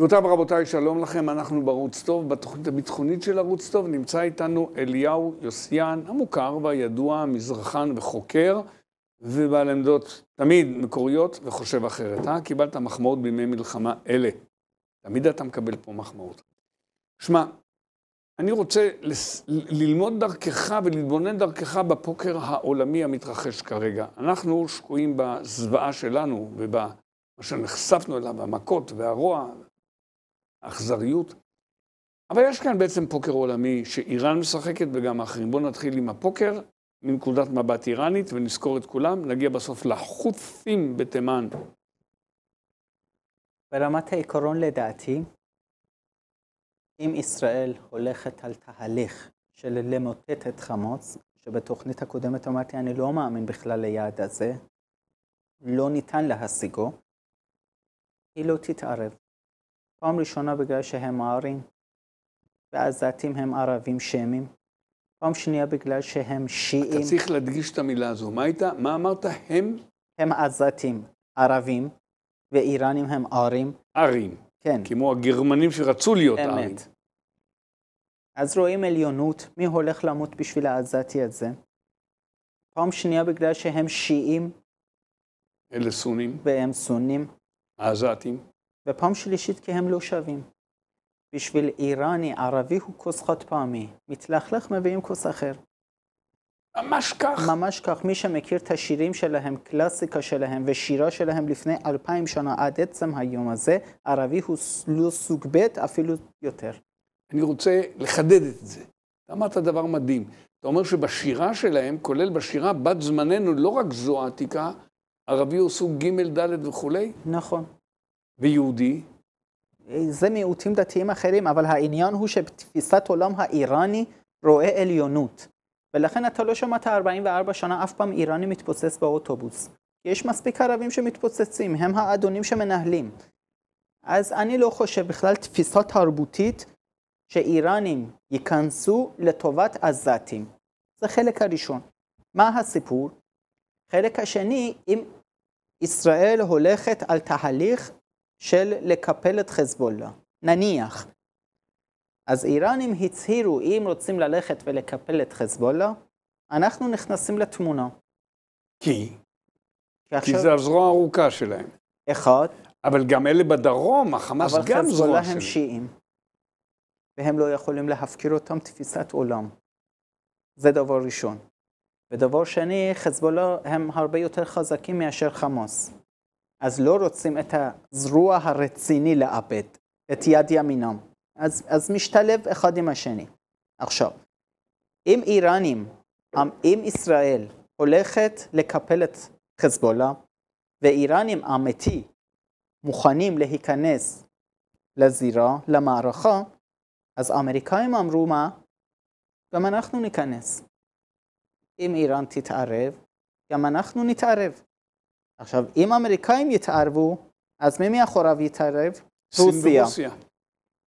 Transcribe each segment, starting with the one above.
גבירותיי ורבותיי, שלום לכם, אנחנו בערוץ טוב, בתוכנית הביטחונית של ערוץ טוב נמצא איתנו אליהו יוסיאן, המוכר והידוע, מזרחן וחוקר, ובעל עמדות תמיד מקוריות וחושב אחרת. אה? קיבלת מחמאות בימי מלחמה אלה. תמיד אתה מקבל פה מחמאות. שמע, אני רוצה לס... ללמוד דרכך ולהתבונן דרכך בפוקר העולמי המתרחש כרגע. אנחנו שקועים בזוועה שלנו ובמה שנחשפנו אליו, המכות והרוע אכזריות. אבל יש כאן בעצם פוקר עולמי שאיראן משחקת וגם האחרים. בואו נתחיל עם הפוקר מנקודת מבט איראנית ונזכור את כולם, נגיע בסוף לחות'ים בתימן. ברמת העיקרון לדעתי, אם ישראל הולכת על תהליך של למוטט את חמוץ, שבתוכנית הקודמת אמרתי, אני לא מאמין בכלל ליעד הזה, לא ניתן להשיגו, היא לא תתערב. פעם ראשונה בגלל שהם הארים, ועזתים הם ערבים שמים. פעם שנייה בגלל שהם שיעים. אתה צריך להדגיש את המילה הזו. מה הייתה? מה אמרת? הם? הם עזתים, ערבים, ואיראנים הם ערים. ערים. כן. כמו הגרמנים שרצו להיות אמת. אז רואים עליונות, מי הולך למות בשביל העזתי הזה? פעם שנייה בגלל שהם שיעים. אלה סונים. והם סונים. העזתים. ופעם שלישית כי הם לא שווים. בשביל איראני ערבי הוא כוס חד פעמי, מתלכלך מביאים כוס אחר. ממש כך. ממש כך. מי שמכיר את השירים שלהם, קלאסיקה שלהם ושירה שלהם לפני אלפיים שנה עד עצם היום הזה, ערבי הוא לא סוג ב' אפילו יותר. אני רוצה לחדד את זה. אמרת דבר מדהים. אתה אומר שבשירה שלהם, כולל בשירה בת זמננו, לא רק זו העתיקה, ערבי הוא סוג ג', ד' וכולי? נכון. ויהודי? אה, זה מיעוטים דתיים אחרים, אבל העניין הוא שתפיסת עולם האיראני רואה עליונות. ולכן אתה לא שמעת 44 שנה אף פעם איראני מתפוצץ באוטובוס. יש מספיק ערבים שמתפוצצים, הם האדונים שמנהלים. אז אני לא חושב בכלל תפיסה תרבותית שאיראנים ייכנסו לטובת עזתים. זה חלק הראשון. מה הסיפור? חלק השני, אם ישראל הולכת על תהליך של לקפל את חזבולה, נניח. אז איראנים הצהירו, אם רוצים ללכת ולקפל את חזבולה, אנחנו נכנסים לתמונה. כי? כי, עכשיו... כי זה הזרוע הארוכה שלהם. אחד. אבל גם אלה בדרום, החמאס גם זרוע שלהם. אבל חזבולה הם שיעים, והם לא יכולים להפקיר אותם תפיסת עולם. זה דבר ראשון. ודבר שני, חזבולה הם הרבה יותר חזקים מאשר חמאס. אז לא רוצים את הזרוע הרציני לאבד, את יד ימינם. אז, אז משתלב אחד עם השני. עכשיו, אם איראנים, אם ישראל הולכת לקפל את חיזבאללה, ואיראנים אמיתי מוכנים להיכנס לזירה, למערכה, אז האמריקאים אמרו מה? גם אנחנו ניכנס. אם איראן תתערב, גם אנחנו נתערב. עכשיו, אם האמריקאים יתערבו, אז מי מאחוריו יתערב? רוסיה. ורוסיה.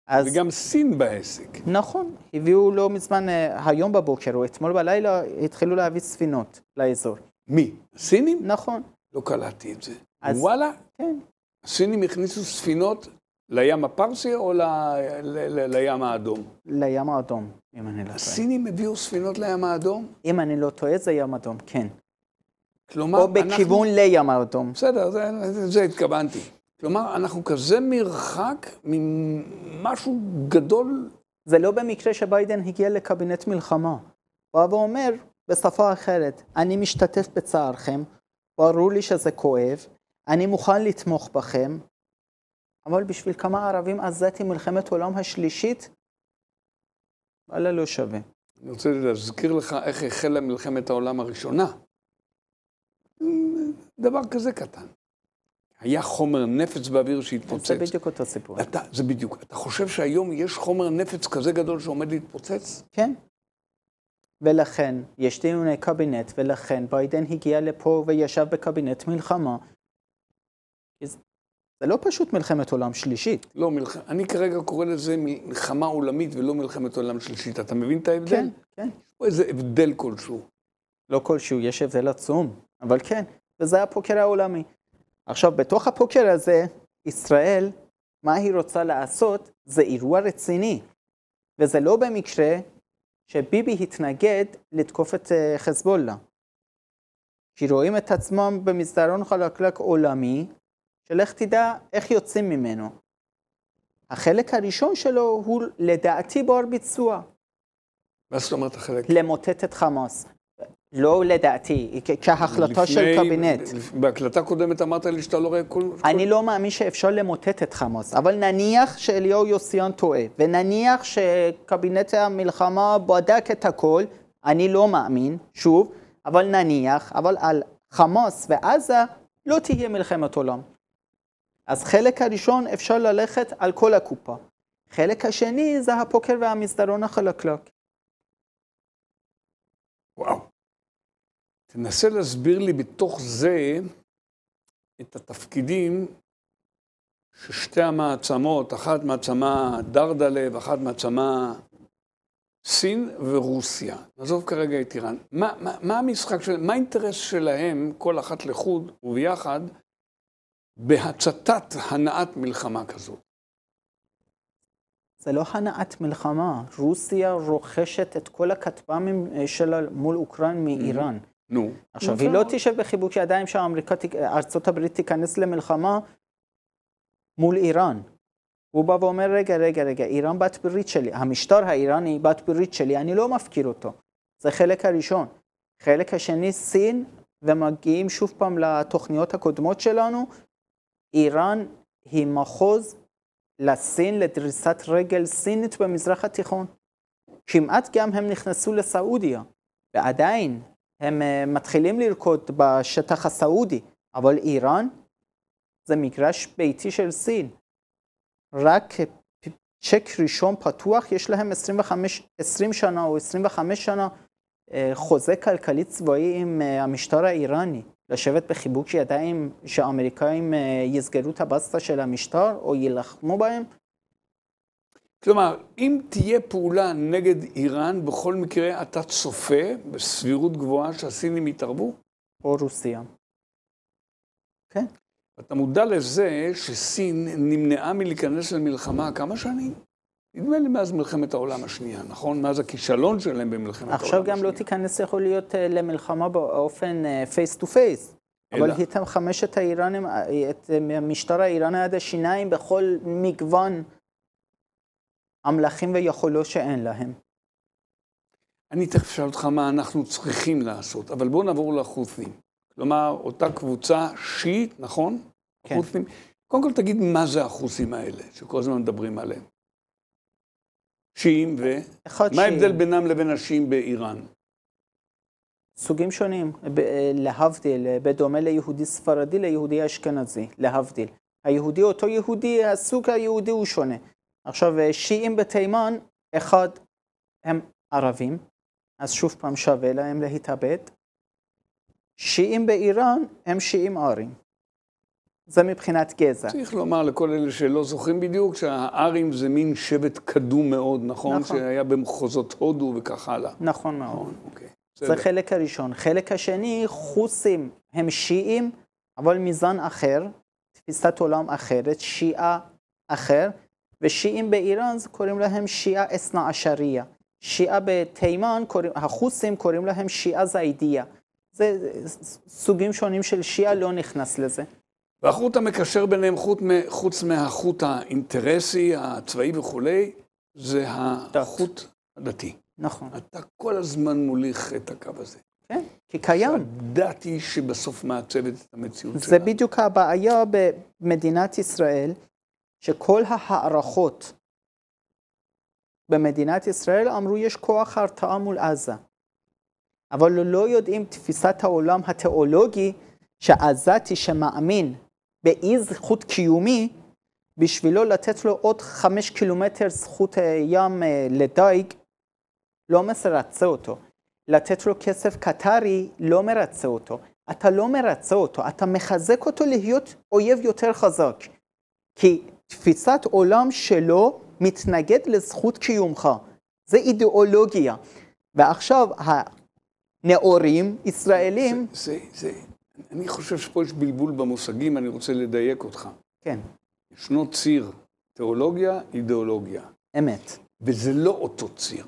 אז... וגם סין בעסק. נכון, הביאו לא מזמן, אה, היום בבוקר או אתמול בלילה, התחילו להביא ספינות לאזור. מי? סינים? נכון. לא קלטתי את זה. אז... וואלה? כן. הסינים הכניסו ספינות לים הפרסי או ל... ל... ל... לים האדום? לים האדום, אם אני לא טועה. הסינים הביאו ספינות לים האדום? אם אני לא טועה, זה ים אדום, כן. כלומר, או בכיוון אנחנו... לי אמרת. בסדר, זה, זה, זה התכוונתי. כלומר, אנחנו כזה מרחק ממשהו גדול. זה לא במקרה שביידן הגיע לקבינט מלחמה. הוא בא ואומר בשפה אחרת, אני משתתף בצערכם, ברור לי שזה כואב, אני מוכן לתמוך בכם, אבל בשביל כמה ערבים עזתים מלחמת עולם השלישית, וואלה לא שווה. אני רוצה להזכיר לך איך החלה מלחמת העולם הראשונה. דבר כזה קטן. היה חומר נפץ באוויר שהתפוצץ. זה בדיוק אותו סיפור. אתה, זה בדיוק. אתה חושב שהיום יש חומר נפץ כזה גדול שעומד להתפוצץ? כן. ולכן, יש דיוני קבינט, ולכן ביידן הגיע לפה וישב בקבינט מלחמה. זה לא פשוט מלחמת עולם שלישית. לא, מלח... אני כרגע קורא לזה מלחמה עולמית ולא מלחמת עולם שלישית. אתה מבין את ההבדל? כן, כן. או איזה הבדל כלשהו. לא כלשהו, יש הבדל עצום. אבל כן, וזה הפוקר העולמי. עכשיו, בתוך הפוקר הזה, ישראל, מה היא רוצה לעשות, זה אירוע רציני. וזה לא במקרה שביבי התנגד לתקוף את אה, חזבולה. כי רואים את עצמם במסדרון חלקלק עולמי, שלך תדע איך יוצאים ממנו. החלק הראשון שלו הוא לדעתי בר ביצוע. מה זאת אומרת החלק? למוטט את חמאס. לא לדעתי, כהחלטה לפני, של קבינט. בהקלטה קודמת אמרת לי שאתה לא רואה כל... אני כל... לא מאמין שאפשר למוטט את חמאס, אבל נניח שאליהו יוסיון טועה, ונניח שקבינט המלחמה בדק את הכל, אני לא מאמין, שוב, אבל נניח, אבל על חמאס ועזה לא תהיה מלחמת עולם. אז חלק הראשון אפשר ללכת על כל הקופה. חלק השני זה הפוקר והמסדרון החלקלק. וואו. תנסה להסביר לי בתוך זה את התפקידים ששתי המעצמות, אחת מעצמה דרדלה ואחת מעצמה סין ורוסיה. נעזוב כרגע את איראן. מה, מה, מה המשחק שלהם, מה האינטרס שלהם, כל אחת לחוד וביחד, בהצתת הנעת מלחמה כזאת? זה לא הנעת מלחמה. רוסיה רוכשת את כל הכטב"מים אה, שלה מול אוקראין מאיראן. Mm-hmm. נו. עכשיו, נכון. היא לא תשב בחיבוק ידיים שארצות הברית תיכנס למלחמה מול איראן. הוא בא ואומר, רגע, רגע, רגע, איראן בת ברית שלי, המשטר האיראני היא בת ברית שלי, אני לא מפקיר אותו. זה חלק הראשון. חלק השני, סין, ומגיעים שוב פעם לתוכניות הקודמות שלנו, איראן היא מחוז לסין, לדריסת רגל סינית במזרח התיכון. כמעט גם הם נכנסו לסעודיה, ועדיין הם אה, מתחילים לרקוד בשטח הסעודי, אבל איראן זה מגרש ביתי של סין. רק צ'ק ראשון פתוח, יש להם 25, 20 שנה או 25 שנה אה, חוזה כלכלי צבאי עם אה, המשטר האיראני. לשבת בחיבוק ידיים שהאמריקאים יסגרו את הבסטה של המשטר או יילחמו בהם, כלומר, אם תהיה פעולה נגד איראן, בכל מקרה אתה צופה בסבירות גבוהה שהסינים יתערבו? או רוסיה. כן. אתה מודע לזה שסין נמנעה מלהיכנס למלחמה כמה שנים? נדמה לי מאז מלחמת העולם השנייה, נכון? מאז הכישלון שלהם במלחמת העולם השנייה. עכשיו גם לא תיכנס, יכול להיות, אה, למלחמה באופן פייס טו פייס. אבל הייתם חמשת האיראנים, אה, את אה, המשטר האיראני עד השיניים בכל מגוון המלכים ויכולו שאין להם. אני תכף אשאל אותך מה אנחנו צריכים לעשות, אבל בואו נעבור לחות'ים. כלומר, אותה קבוצה שיעית, נכון? כן. החות'ים. קודם כל תגיד מה זה החות'ים האלה, שכל הזמן מדברים עליהם. שיעים ו... מה ההבדל בינם לבין השיעים באיראן? סוגים שונים, ב- אה, להבדיל, אה, בדומה ליהודי ספרדי, ליהודי אשכנזי, להבדיל. היהודי אותו יהודי, הסוג היהודי הוא שונה. עכשיו, אה, שיעים בתימן, אחד, הם ערבים, אז שוב פעם שווה להם להתאבד. שיעים באיראן הם שיעים ארים. זה מבחינת גזע. צריך לומר לכל אלה שלא זוכרים בדיוק, שהארים זה מין שבט קדום מאוד, נכון? נכון. שהיה במחוזות הודו וכך הלאה. נכון מאוד. נכון, אוקיי. זה סדר. חלק הראשון. חלק השני, חוסים הם שיעים, אבל מזן אחר, תפיסת עולם אחרת, שיעה אחר. ושיעים באיראן קוראים להם שיעה אסנא אשריה. שיעה בתימן, החוסים קוראים להם שיעה זיידיה. זה סוגים שונים של שיעה, לא נכנס לזה. והחוט המקשר ביניהם, חוט, חוץ מהחוט האינטרסי, הצבאי וכולי, זה החוט דת. הדתי. נכון. אתה כל הזמן מוליך את הקו הזה. כן, כי קיים. שהדת היא שבסוף מעצבת את המציאות שלה. זה בדיוק הבעיה במדינת ישראל, שכל ההערכות במדינת ישראל אמרו יש כוח הרתעה מול עזה. אבל לא, לא יודעים תפיסת העולם התיאולוגי שעזתי שמאמין באי זכות קיומי, בשבילו לתת לו עוד חמש קילומטר זכות אה, ים אה, לדייג, לא מרצה אותו. לתת לו כסף קטרי, לא מרצה אותו. אתה לא מרצה אותו, אתה מחזק אותו להיות אויב יותר חזק. כי תפיסת עולם שלו מתנגד לזכות קיומך. זה אידיאולוגיה. ועכשיו הנאורים, ישראלים... זה, זה, זה, אני חושב שפה יש בלבול במושגים, אני רוצה לדייק אותך. כן. ישנו ציר, תיאולוגיה, אידיאולוגיה. אמת. וזה לא אותו ציר.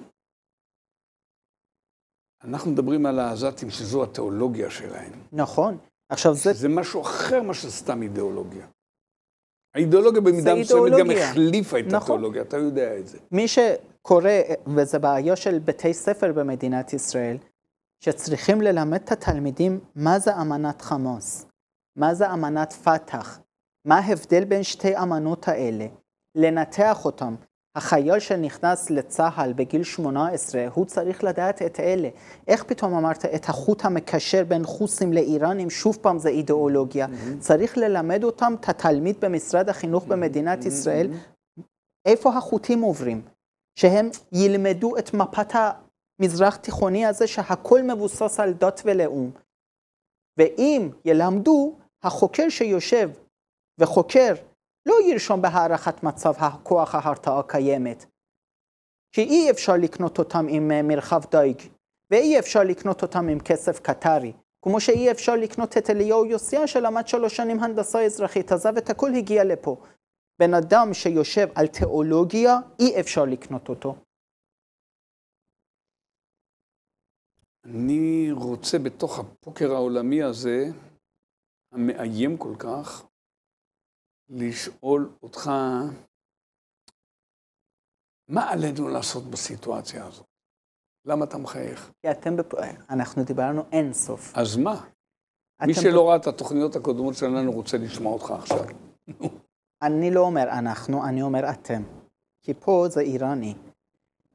אנחנו מדברים על העזתים, שזו התיאולוגיה שלהם. נכון. עכשיו זה... זה משהו אחר מאשר סתם אידיאולוגיה. האידיאולוגיה במידה מסוימת גם החליפה את נכון. התיאולוגיה, אתה יודע את זה. מי שקורא, וזה בעיה של בתי ספר במדינת ישראל, שצריכים ללמד את התלמידים מה זה אמנת חמאס, מה זה אמנת פת"ח, מה ההבדל בין שתי אמנות האלה, לנתח אותם, החייל שנכנס לצה"ל בגיל 18, הוא צריך לדעת את אלה. איך פתאום אמרת את החוט המקשר בין חוסים לאיראנים, שוב פעם זה אידיאולוגיה. Mm-hmm. צריך ללמד אותם, את התלמיד במשרד החינוך mm-hmm. במדינת mm-hmm. ישראל, mm-hmm. איפה החוטים עוברים. שהם ילמדו את מפת המזרח תיכוני הזה, שהכל מבוסס על דת ולאום. ואם ילמדו, החוקר שיושב וחוקר לא ירשום בהערכת מצב הכוח ההרתעה הקיימת, אי אפשר לקנות אותם עם אה, מרחב דייג, ואי אפשר לקנות אותם עם כסף קטרי. כמו שאי אפשר לקנות את אליהו יוסיה שלמד שלוש שנים הנדסה אזרחית, עזב את הכל, הגיע לפה. בן אדם שיושב על תיאולוגיה, אי אפשר לקנות אותו. אני רוצה בתוך הפוקר העולמי הזה, המאיים כל כך, לשאול אותך, מה עלינו לעשות בסיטואציה הזאת? למה אתה מחייך? כי אתם, בפ... אנחנו דיברנו אין סוף. אז מה? מי שלא ראה את התוכניות הקודמות שלנו רוצה לשמוע אותך עכשיו. אני לא אומר אנחנו, אני אומר אתם. כי פה זה איראני.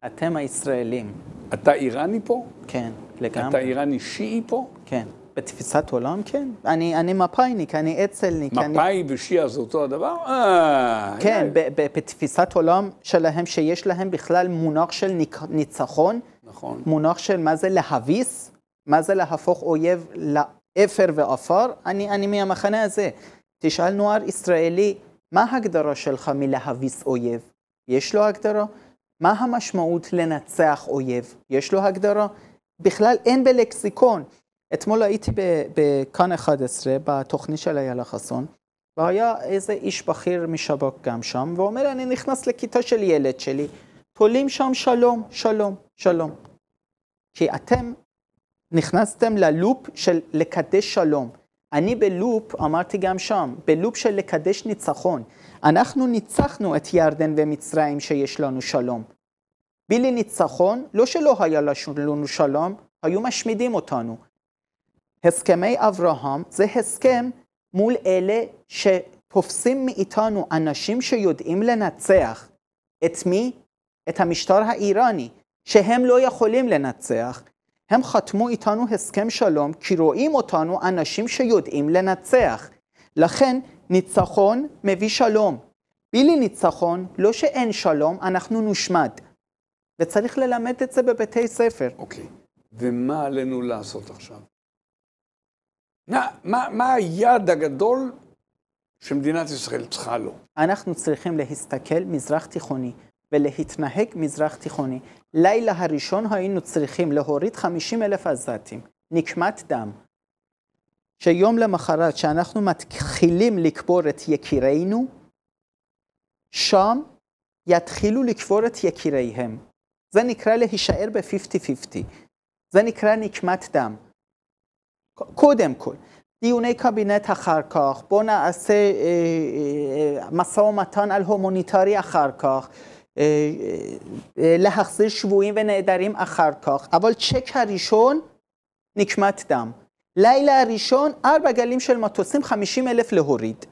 אתם הישראלים. אתה איראני פה? כן, לגמרי. אתה איראני שיעי פה? כן. בתפיסת עולם, כן. אני, אני מפאיניק, אני אצלניק. מפאי אני... ושיעה זה אותו הדבר? אה, כן, ב, ב, בתפיסת עולם שלהם, שיש להם בכלל מונח של ניצחון. נכון. מונח של מה זה להביס, מה זה להפוך אויב לאפר ועפר. אני, אני מהמחנה הזה. תשאל נוער ישראלי, מה ההגדרה שלך מלהביס אויב? יש לו הגדרה? מה המשמעות לנצח אויב? יש לו הגדרה? בכלל אין בלקסיקון. אתמול הייתי בכאן 11, בתוכנית של איילה חסון, והיה איזה איש בכיר משב"כ גם שם, ואומר, אני נכנס לכיתה של ילד שלי, תולים שם שלום, שלום, שלום. כי אתם נכנסתם ללופ של לקדש שלום. אני בלופ, אמרתי גם שם, בלופ של לקדש ניצחון. אנחנו ניצחנו את ירדן ומצרים שיש לנו שלום. בלי ניצחון, לא שלא היה לנו שלום, היו משמידים אותנו. הסכמי אברהם זה הסכם מול אלה שתופסים מאיתנו אנשים שיודעים לנצח. את מי? את המשטר האיראני, שהם לא יכולים לנצח. הם חתמו איתנו הסכם שלום כי רואים אותנו אנשים שיודעים לנצח. לכן ניצחון מביא שלום. בלי ניצחון, לא שאין שלום, אנחנו נושמד. וצריך ללמד את זה בבתי ספר. אוקיי. Okay. ומה עלינו לעשות עכשיו? מה, מה, מה היעד הגדול שמדינת ישראל צריכה לו? אנחנו צריכים להסתכל מזרח תיכוני ולהתנהג מזרח תיכוני. לילה הראשון היינו צריכים להוריד 50 אלף עזתים, נקמת דם. שיום למחרת, שאנחנו מתחילים לקבור את יקירינו, שם יתחילו לקבור את יקיריהם. זה נקרא להישאר ב-50-50. זה נקרא נקמת דם. کل دیونه کابینت تخرکاخ بنا از مسامتان الهومونیتاری اخرکاخ، لحظه شبوین و نداریم اخرکاخ اول چه کریشون نکمت دم لیل ریشون ار گلیم شل ما توسیم خمیشیم الف لهورید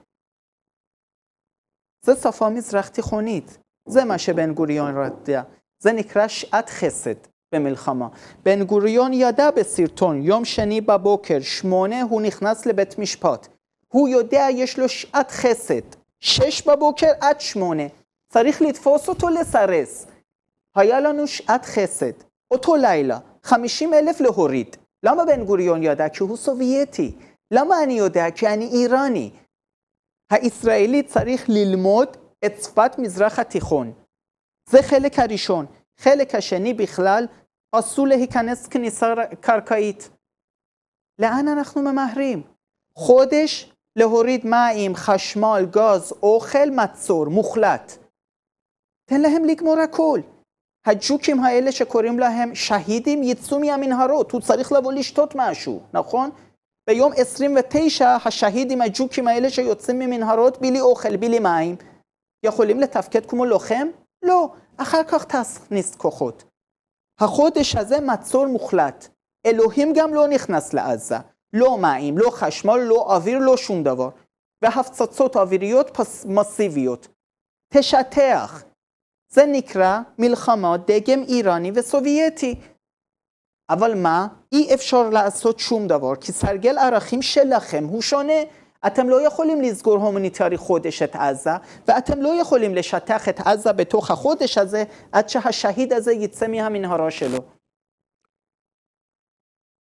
زه صفامیز رختی خونید زه مشه بن گوریان رد ز نکرش ات خسد במלחמה. בן גוריון ידע בסרטון יום שני בבוקר, שמונה, הוא נכנס לבית משפט. הוא יודע, יש לו שעת חסד. שש בבוקר עד שמונה. צריך לתפוס אותו לסרס. היה לנו שעת חסד. אותו לילה, חמישים אלף להוריד. למה בן גוריון ידע? כי הוא סובייטי. למה אני יודע? כי אני איראני. הישראלי צריך ללמוד את שפת מזרח התיכון. זה חלק הראשון. חלק השני בכלל, אסור להיכנס כניסה קרקעית. לאן אנחנו ממהרים? חודש להוריד מים, חשמל, גז, אוכל, מצור, מוחלט. תן להם לגמור הכל. הג'וקים האלה שקוראים להם שהידים יצאו מהמנהרות, הוא צריך לבוא לשתות משהו, נכון? ביום 29 השהידים הג'וקים האלה שיוצאים ממנהרות בלי אוכל, בלי מים, יכולים לתפקד כמו לוחם? לא. אחר כך תכניס כוחות. החודש הזה מצור מוחלט. אלוהים גם לא נכנס לעזה. לא מים, לא חשמל, לא אוויר, לא שום דבר. והפצצות אוויריות פס... מסיביות. תשטח. זה נקרא מלחמה דגם איראני וסובייטי. אבל מה? אי אפשר לעשות שום דבר, כי סרגל ערכים שלכם הוא שונה. אתם לא יכולים לסגור הומניטרי חודש את עזה, ואתם לא יכולים לשטח את עזה בתוך החודש הזה, עד שהשהיד הזה יצא מהמנהרה שלו.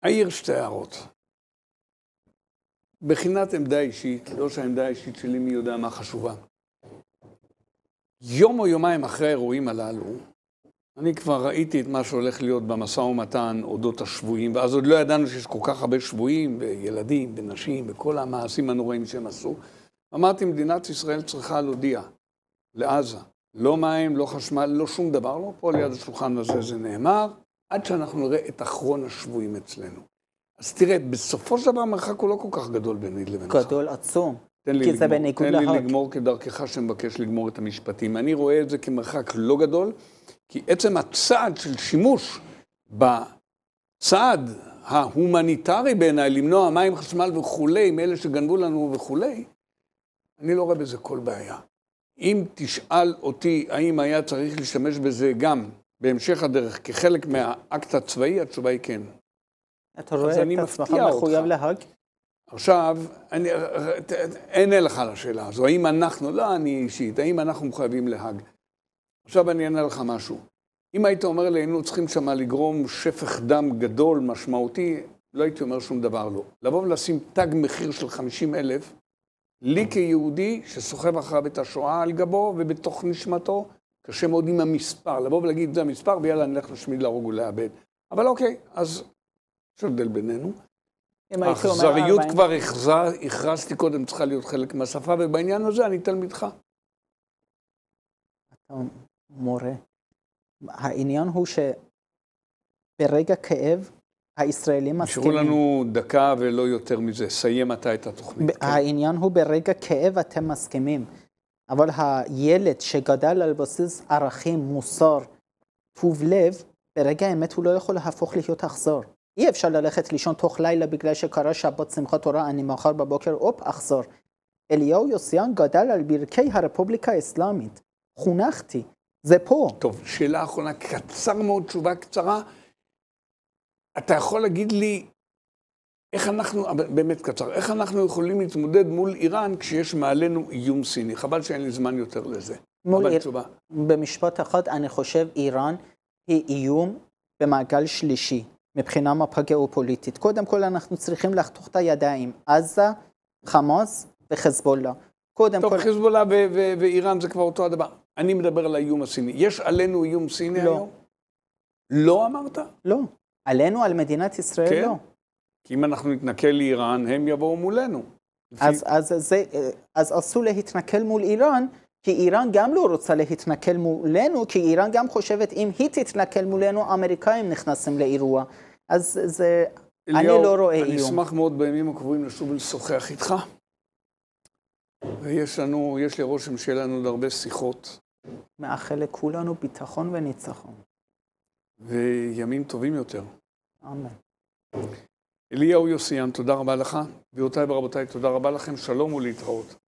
אעיר שתי הערות. בחינת עמדה אישית, לא שהעמדה האישית שלי מי יודע מה חשובה. יום או יומיים אחרי האירועים הללו, אני כבר ראיתי את מה שהולך להיות במשא ומתן אודות השבויים, ואז עוד לא ידענו שיש כל כך הרבה שבויים, וילדים, ונשים, וכל המעשים הנוראים שהם עשו. אמרתי, מדינת ישראל צריכה להודיע לעזה, לא מים, לא חשמל, לא שום דבר, לא פה ליד השולחן הזה זה נאמר, עד שאנחנו נראה את אחרון השבויים אצלנו. אז תראה, בסופו של דבר המרחק הוא לא כל כך גדול ביני לבינך. גדול עצום. תן לי, לגמור, תן לי לגמור כדרכך שמבקש לגמור את המשפטים. אני רואה את זה כמרחק לא גדול. כי עצם הצעד של שימוש בצעד ההומניטרי בעיניי, למנוע מים, חשמל וכולי, מאלה שגנבו לנו וכולי, אני לא רואה בזה כל בעיה. אם תשאל אותי האם היה צריך להשתמש בזה גם בהמשך הדרך כחלק מהאקט הצבאי, התשובה היא כן. אתה רואה את עצמך מחויב להאג? עכשיו, אני אענה אה, אה, לך על השאלה הזו, האם אנחנו, לא אני אישית, האם אנחנו מחויבים להאג? עכשיו אני אענה לך משהו. אם היית אומר לי, היינו צריכים שמה לגרום שפך דם גדול, משמעותי, לא הייתי אומר שום דבר לא. לבוא ולשים תג מחיר של 50 אלף, לי כיהודי שסוחב אחריו את השואה על גבו ובתוך נשמתו, קשה מאוד עם המספר, לבוא ולהגיד, זה המספר, ויאללה, נלך לשמיד, להרוג ולאבד. אבל אוקיי, אז יש הבדל בינינו. האכזריות כבר הכרזתי קודם, צריכה להיות חלק מהשפה, ובעניין הזה אני תלמידך. מורה. העניין הוא שברגע כאב, הישראלים מסכימים. נשארו לנו דקה ולא יותר מזה. סיים אתה את התוכנית. כן. העניין הוא ברגע כאב אתם מסכימים. אבל הילד שגדל על בסיס ערכים, מוסר, טוב לב, ברגע האמת הוא לא יכול להפוך להיות אכזור. אי אפשר ללכת לישון תוך לילה בגלל שקרה שבת שמחת תורה, אני מחר בבוקר הופ אכזור. אליהו יוסיאן גדל על ברכי הרפובליקה האסלאמית. חונכתי. זה פה. טוב, שאלה אחרונה, קצר מאוד, תשובה קצרה. אתה יכול להגיד לי איך אנחנו, באמת קצר, איך אנחנו יכולים להתמודד מול איראן כשיש מעלינו איום סיני? חבל שאין לי זמן יותר לזה. מול איראן, תשובה. במשפט אחד, אני חושב איראן היא איום במעגל שלישי, מבחינה מפה גיאופוליטית. קודם כל אנחנו צריכים לחתוך את הידיים, עזה, חמאס וחזבאללה. קודם טוב, כל... טוב, חיזבאללה ואיראן זה כבר אותו הדבר. אני מדבר על האיום הסיני. יש עלינו איום סיני לא. היום? לא לא אמרת? לא. עלינו, על מדינת ישראל, כן? לא. כי אם אנחנו נתנכל לאיראן, הם יבואו מולנו. אז, לפי... אז, אז, אז אסור להתנכל מול איראן, כי איראן גם לא רוצה להתנכל מולנו, כי איראן גם חושבת, אם היא תתנכל מולנו, האמריקאים נכנסים לאירוע. אז זה, אליהו, אני לא רואה אני איום. אני אשמח מאוד בימים הקבועים לשוב ולשוחח איתך. ויש לנו, יש לי רושם שיהיה לנו עוד הרבה שיחות. מאחל לכולנו ביטחון וניצחון. וימים טובים יותר. אמן. אליהו יוסיאן, תודה רבה לך. גבירותיי ורבותיי, תודה רבה לכם. שלום ולהתראות.